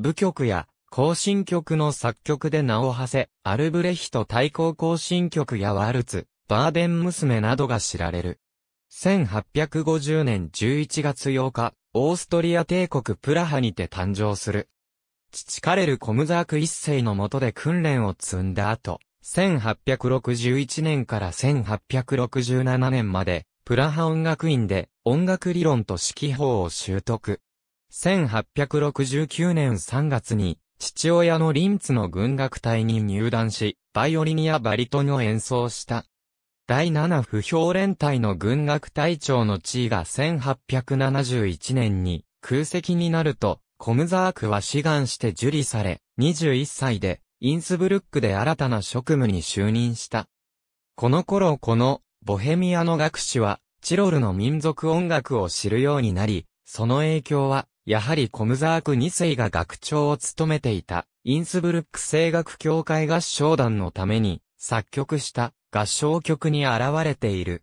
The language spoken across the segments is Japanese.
舞曲や行進曲の作曲で名を馳せ、アルブレヒト対抗行進曲やワルツ、バーデン娘などが知られる。1850年11月8日、オーストリア帝国プラハにて誕生する。父カレル・コムザーク一世の下で訓練を積んだ後、1861年から1867年まで、プラハ音楽院で音楽理論と指揮法を習得。1869年3月に、父親のリンツの軍楽隊に入団し、バイオリニアバリトンを演奏した。第7不評連隊の軍楽隊長の地位が1871年に空席になると、コムザークは志願して受理され、21歳で、インスブルックで新たな職務に就任した。この頃この、ボヘミアの学士は、チロルの民族音楽を知るようになり、その影響は、やはりコムザーク2世が学長を務めていた、インスブルック声楽協会合唱団のために、作曲した合唱曲に現れている。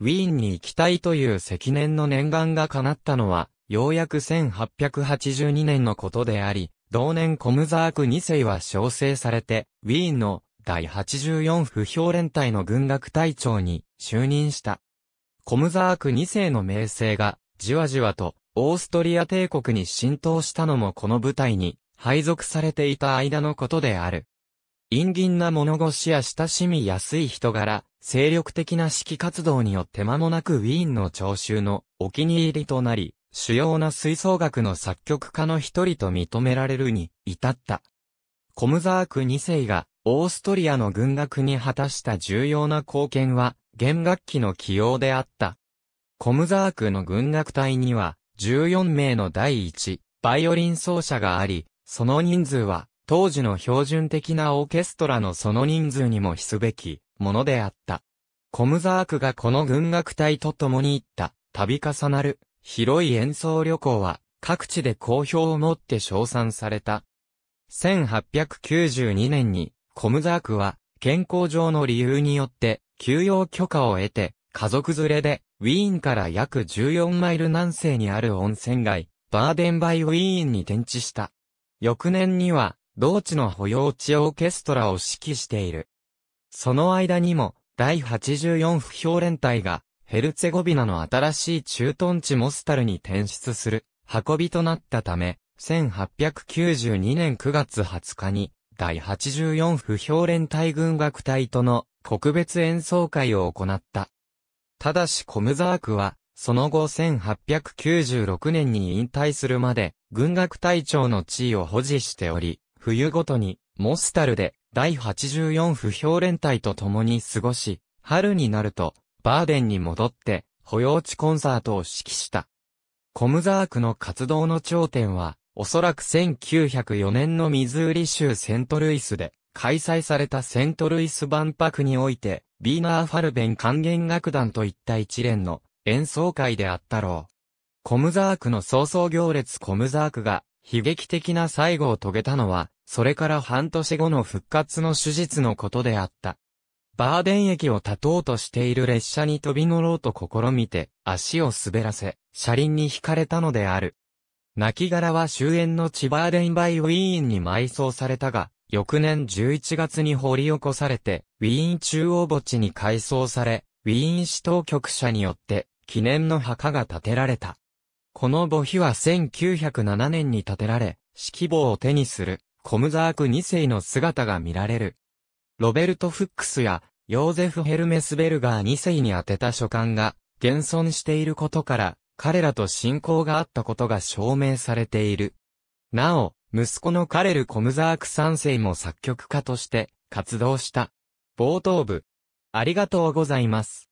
ウィーンに行きたいという積年の念願が叶ったのは、ようやく1882年のことであり、同年コムザーク2世は招請されて、ウィーンの第84不評連隊の軍学隊長に就任した。コムザーク2世の名声が、じわじわとオーストリア帝国に浸透したのもこの部隊に配属されていた間のことである。陰銀な物腰や親しみやすい人柄、精力的な指揮活動によって間もなくウィーンの聴衆のお気に入りとなり、主要な吹奏楽の作曲家の一人と認められるに至った。コムザーク2世がオーストリアの軍学に果たした重要な貢献は、弦楽器の起用であった。コムザークの軍楽隊には、14名の第1、バイオリン奏者があり、その人数は、当時の標準的なオーケストラのその人数にも比すべき、ものであった。コムザークがこの軍楽隊と共に行った、度重なる、広い演奏旅行は、各地で好評をもって称賛された。1892年に、コムザークは、健康上の理由によって、休養許可を得て、家族連れで、ウィーンから約14マイル南西にある温泉街、バーデンバイウィーンに転地した。翌年には、同地の保養地オーケストラを指揮している。その間にも、第84不評連隊が、ヘルツェゴビナの新しい駐屯地モスタルに転出する、運びとなったため、1892年9月20日に、第84不評連隊軍楽隊との、国別演奏会を行った。ただしコムザークは、その後1896年に引退するまで、軍学隊長の地位を保持しており、冬ごとに、モスタルで、第84不評連隊と共に過ごし、春になると、バーデンに戻って、保養地コンサートを指揮した。コムザークの活動の頂点は、おそらく1904年のミズーリ州セントルイスで、開催されたセントルイス万博において、ビーナーファルベン管弦楽団といった一連の演奏会であったろう。コムザークの早々行列コムザークが悲劇的な最後を遂げたのは、それから半年後の復活の手術のことであった。バーデン駅を立とうとしている列車に飛び乗ろうと試みて、足を滑らせ、車輪に惹かれたのである。亡骸は終焉の千葉ーデンバイウィーンに埋葬されたが、翌年11月に掘り起こされて、ウィーン中央墓地に改装され、ウィーン市当局者によって記念の墓が建てられた。この墓碑は1907年に建てられ、指揮棒を手にするコムザーク2世の姿が見られる。ロベルト・フックスやヨーゼフ・ヘルメスベルガー2世に宛てた書簡が現存していることから、彼らと信仰があったことが証明されている。なお、息子のカレル・コムザーク3世も作曲家として活動した。冒頭部。ありがとうございます。